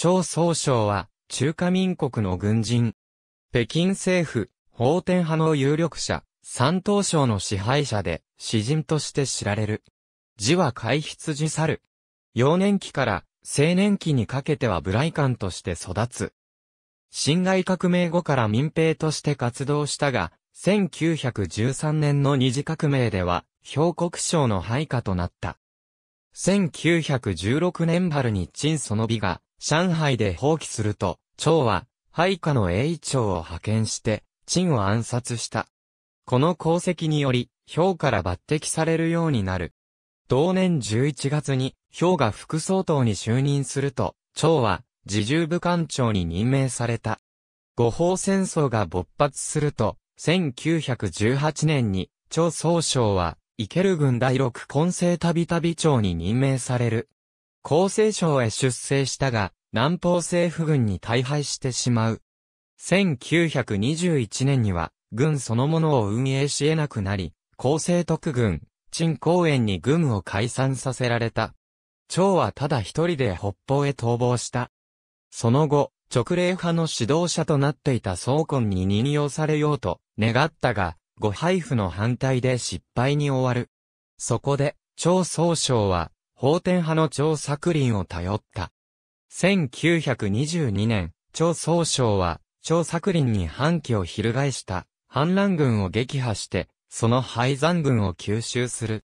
張総省は、中華民国の軍人。北京政府、法天派の有力者、三東省の支配者で、詩人として知られる。字は海寺猿。幼年期から青年期にかけては武来館として育つ。辛亥革命後から民兵として活動したが、1913年の二次革命では、兵国省の配下となった。1916年春に陳その美が、上海で放棄すると、趙は、配下の栄長を派遣して、陳を暗殺した。この功績により、兵から抜擢されるようになる。同年11月に、兵が副総統に就任すると、趙は、自重部官長に任命された。五方戦争が勃発すると、1918年に、趙総将は、イケル軍第六混成たびたび長に任命される。厚生省へ出征したが、南方政府軍に大敗してしまう。1921年には、軍そのものを運営し得なくなり、厚生特軍、陳公園に軍を解散させられた。長はただ一人で北方へ逃亡した。その後、直令派の指導者となっていた総根に任用されようと願ったが、ご配布の反対で失敗に終わる。そこで、張総省は、法典派の張作林を頼った。1922年、張総省は、張作林に反旗を翻した、反乱軍を撃破して、その廃山軍を吸収する。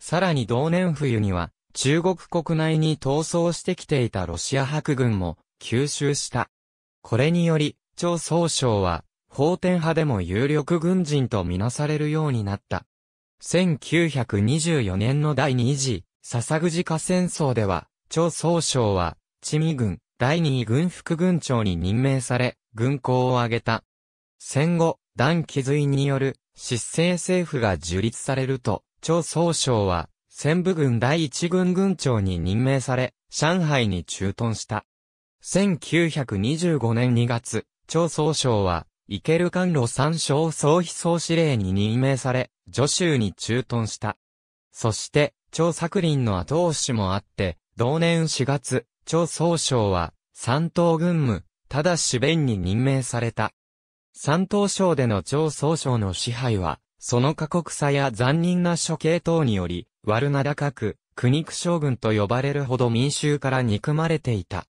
さらに同年冬には、中国国内に逃走してきていたロシア白軍も吸収した。これにより、張総省は、法典派でも有力軍人とみなされるようになった。1924年の第二次笹口寺戦争では、張総省は、地味軍、第二軍副軍長に任命され、軍功を挙げた。戦後、段気随による、失政政府が樹立されると、張総省は、戦部軍第一軍軍長に任命され、上海に駐屯した。1925年2月、張総省は、イケル関路三省総秘総司令に任命され、助州に駐屯した。そして、張作林の後押しもあって、同年4月、張総省は、山東軍務、ただし弁に任命された。山東省での張総省の支配は、その過酷さや残忍な処刑等により、悪名高く、苦肉将軍と呼ばれるほど民衆から憎まれていた。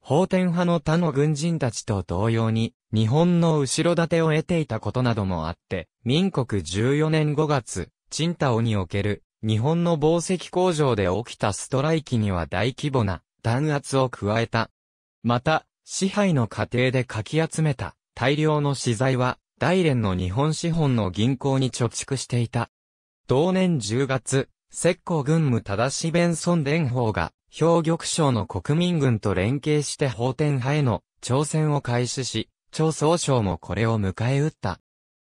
法天派の他の軍人たちと同様に、日本の後ろ盾を得ていたことなどもあって、民国14年5月、チンにおける日本の紡績工場で起きたストライキには大規模な弾圧を加えた。また、支配の過程でかき集めた大量の資材は大連の日本資本の銀行に貯蓄していた。同年10月、石膏軍務正し弁孫伝法が、兵玉省の国民軍と連携して法天派への挑戦を開始し、張総省もこれを迎え撃った。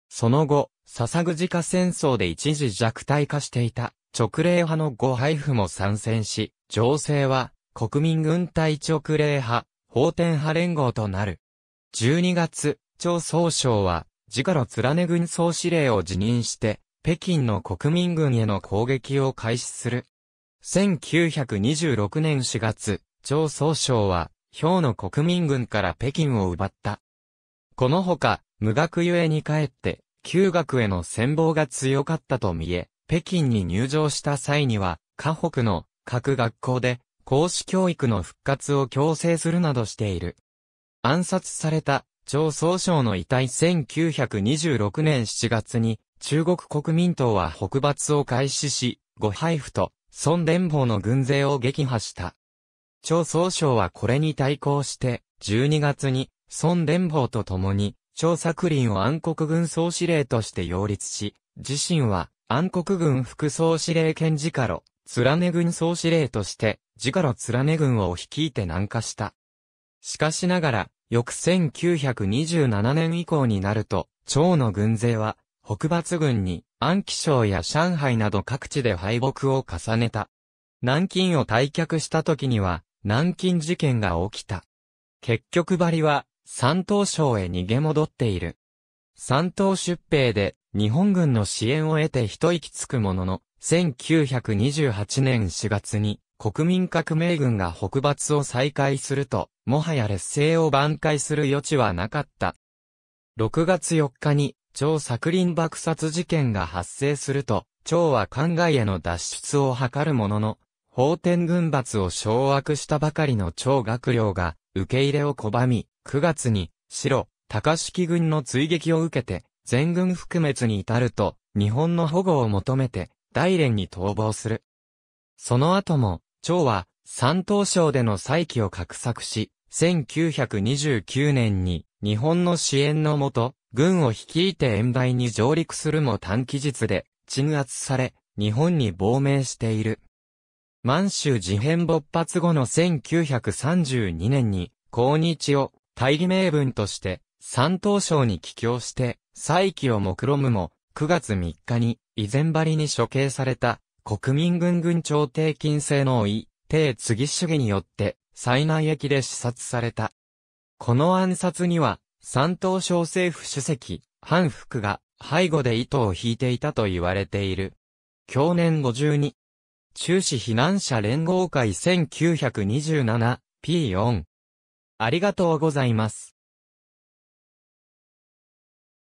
その後、笹ぐじか戦争で一時弱体化していた直令派のご配布も参戦し、情勢は国民軍隊直令派、法天派連合となる。12月、張総省は、自家の連ね軍総司令を辞任して、北京の国民軍への攻撃を開始する。1926年4月、張総省は、兵の国民軍から北京を奪った。このほか、無学ゆえに帰って、旧学への戦望が強かったと見え、北京に入場した際には、河北の各学校で孔子教育の復活を強制するなどしている。暗殺された張総省の遺体1926年7月に中国国民党は北伐を開始し、ご配布と孫伝法の軍勢を撃破した。張総省はこれに対抗して12月に孫伝法と共に張作林を暗黒軍総司令として擁立し、自身は暗黒軍副総司令兼ジカロ、連ね軍総司令として、ジカロ連ね軍を率いて南下した。しかしながら、翌1927年以降になると、趙の軍勢は、北伐軍に、安徽省や上海など各地で敗北を重ねた。南京を退却した時には、南京事件が起きた。結局バリは、山東省へ逃げ戻っている。三等出兵で日本軍の支援を得て一息つくものの、1928年4月に国民革命軍が北伐を再開すると、もはや劣勢を挽回する余地はなかった。6月4日に、張作林爆殺事件が発生すると、張は考えへの脱出を図るものの、法天軍閥を掌握したばかりの張学良が、受け入れを拒み、9月に、白、高敷軍の追撃を受けて、全軍覆滅に至ると、日本の保護を求めて、大連に逃亡する。その後も、趙は、山東省での再起を画策し、1929年に、日本の支援のもと、軍を率いて遠大に上陸するも短期日で、鎮圧され、日本に亡命している。満州事変勃発後の1932年に、抗日を大義名分として山東省に帰郷して、再起を目論むも、9月3日に、以前張りに処刑された、国民軍軍長廷金制のい、帝次主義によって、災難駅で視察された。この暗殺には、山東省政府主席、反復が、背後で糸を引いていたと言われている。去年52。中止避難者連合会 1927P4。ありがとうございます。